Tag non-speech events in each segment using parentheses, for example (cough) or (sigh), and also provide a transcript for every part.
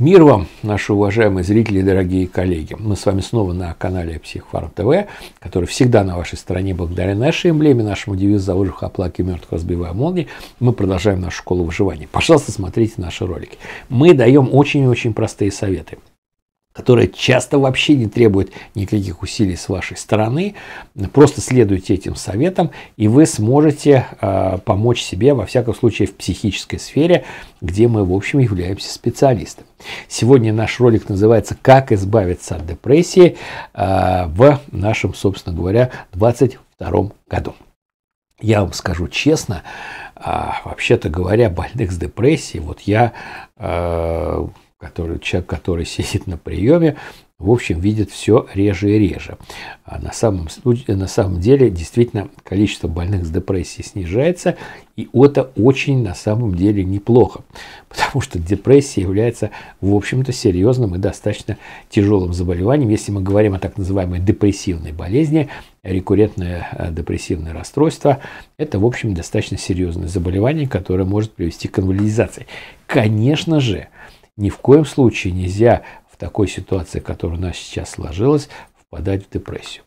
Мир вам, наши уважаемые зрители и дорогие коллеги. Мы с вами снова на канале Психфарм ТВ, который всегда на вашей стороне благодаря нашей эмблеме, нашему девизу «За выжих, оплаки, мертвых, разбивая молнии». Мы продолжаем нашу школу выживания. Пожалуйста, смотрите наши ролики. Мы даем очень-очень простые советы – которая часто вообще не требует никаких усилий с вашей стороны. Просто следуйте этим советам, и вы сможете э, помочь себе, во всяком случае, в психической сфере, где мы, в общем, являемся специалистами. Сегодня наш ролик называется «Как избавиться от депрессии» э, в нашем, собственно говоря, 2022 году. Я вам скажу честно, э, вообще-то говоря, больных с депрессией, вот я... Э, который, человек, который сидит на приеме, в общем, видит все реже и реже. А на самом, на самом деле, действительно, количество больных с депрессией снижается, и это очень на самом деле неплохо, потому что депрессия является, в общем-то, серьезным и достаточно тяжелым заболеванием. Если мы говорим о так называемой депрессивной болезни, рекуррентное э, депрессивное расстройство, это, в общем, достаточно серьезное заболевание, которое может привести к инвалидизации. Конечно же, ни в коем случае нельзя в такой ситуации, которая у нас сейчас сложилась, впадать в депрессию.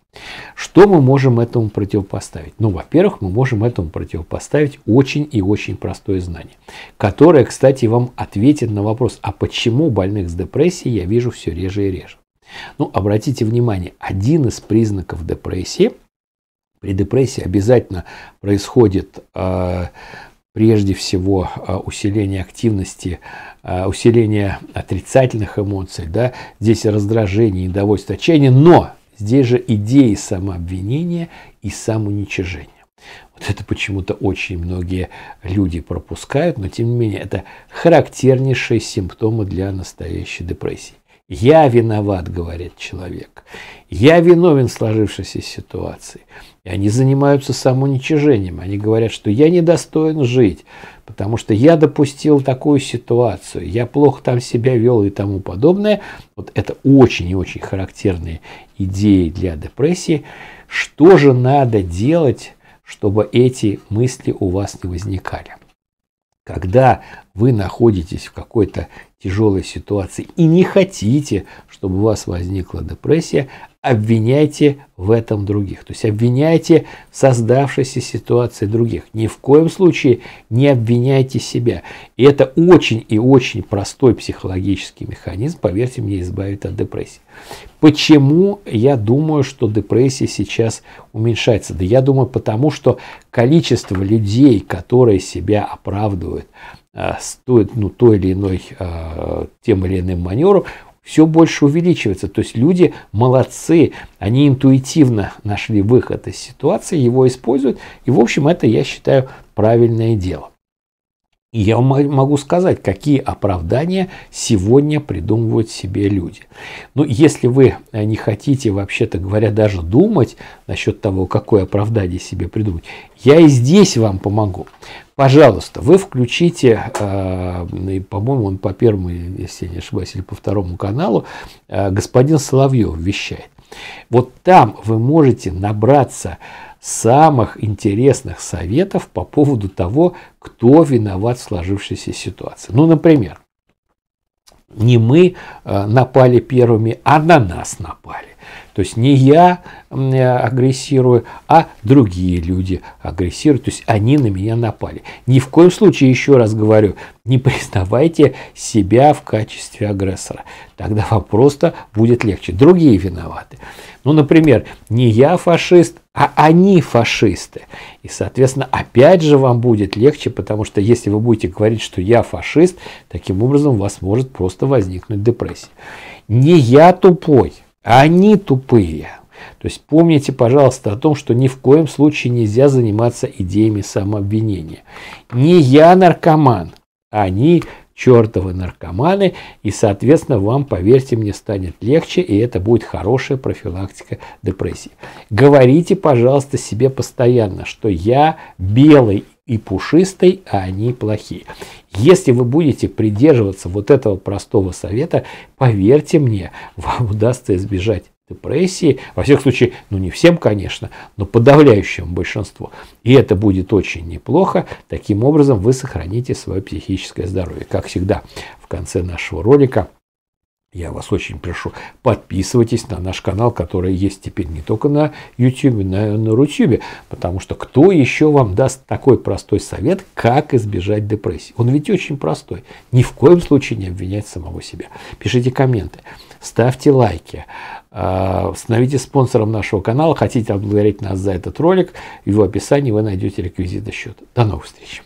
Что мы можем этому противопоставить? Ну, во-первых, мы можем этому противопоставить очень и очень простое знание, которое, кстати, вам ответит на вопрос, а почему больных с депрессией я вижу все реже и реже. Ну, обратите внимание, один из признаков депрессии, при депрессии обязательно происходит э, прежде всего а, усиление активности, а, усиление отрицательных эмоций, да, здесь раздражение, недовольство, отчаяние, но здесь же идеи самообвинения и самоуничижения. Вот это почему-то очень многие люди пропускают, но тем не менее это характернейшие симптомы для настоящей депрессии. Я виноват, говорит человек. Я виновен в сложившейся ситуации. И они занимаются самоуничижением. Они говорят, что я недостоин жить, потому что я допустил такую ситуацию, я плохо там себя вел и тому подобное. Вот это очень и очень характерные идеи для депрессии. Что же надо делать, чтобы эти мысли у вас не возникали? Когда вы находитесь в какой-то тяжелой ситуации и не хотите, чтобы у вас возникла депрессия, обвиняйте в этом других. То есть обвиняйте в создавшейся ситуации других. Ни в коем случае не обвиняйте себя. И это очень и очень простой психологический механизм, поверьте мне, избавит от депрессии. Почему я думаю, что депрессия сейчас уменьшается? Да я думаю, потому что количество людей, которые себя оправдывают, а, стоит ну, той или иной а, тем или иным маневром, все больше увеличивается. То есть люди молодцы, они интуитивно нашли выход из ситуации, его используют. И, в общем, это, я считаю, правильное дело. И я вам могу сказать, какие оправдания сегодня придумывают себе люди. Ну, если вы э, не хотите, вообще-то говоря, даже думать насчет того, какое оправдание себе придумать, я и здесь вам помогу. Пожалуйста, вы включите, э, по-моему, он по первому, если я не ошибаюсь, или по второму каналу, э, господин Соловьев вещает. Вот там вы можете набраться самых интересных советов по поводу того, кто виноват в сложившейся ситуации. Ну, например, не мы э, напали первыми, а на нас напали. То есть не я э, агрессирую, а другие люди агрессируют. То есть они на меня напали. Ни в коем случае, еще раз говорю, не признавайте себя в качестве агрессора. Тогда вам просто будет легче. Другие виноваты. Ну, например, не я фашист, а они фашисты. И, соответственно, опять же вам будет легче, потому что если вы будете говорить, что я фашист, таким образом у вас может просто возникнуть депрессия. Не я тупой, они тупые. То есть помните, пожалуйста, о том, что ни в коем случае нельзя заниматься идеями самообвинения. Не я наркоман, они чертовы наркоманы, и, соответственно, вам, поверьте мне, станет легче, и это будет хорошая профилактика депрессии. Говорите, пожалуйста, себе постоянно, что я белый и пушистой, а они плохи. Если вы будете придерживаться вот этого простого совета, поверьте мне, (laughs) вам удастся избежать депрессии, во всех случае, ну не всем, конечно, но подавляющему большинству. И это будет очень неплохо. Таким образом, вы сохраните свое психическое здоровье. Как всегда, в конце нашего ролика я вас очень прошу, подписывайтесь на наш канал, который есть теперь не только на YouTube, но и на Рутюбе, потому что кто еще вам даст такой простой совет, как избежать депрессии? Он ведь очень простой. Ни в коем случае не обвинять самого себя. Пишите комменты, ставьте лайки, а, становитесь спонсором нашего канала, хотите отблагодарить нас за этот ролик, в его описании вы найдете реквизиты счета. До новых встреч!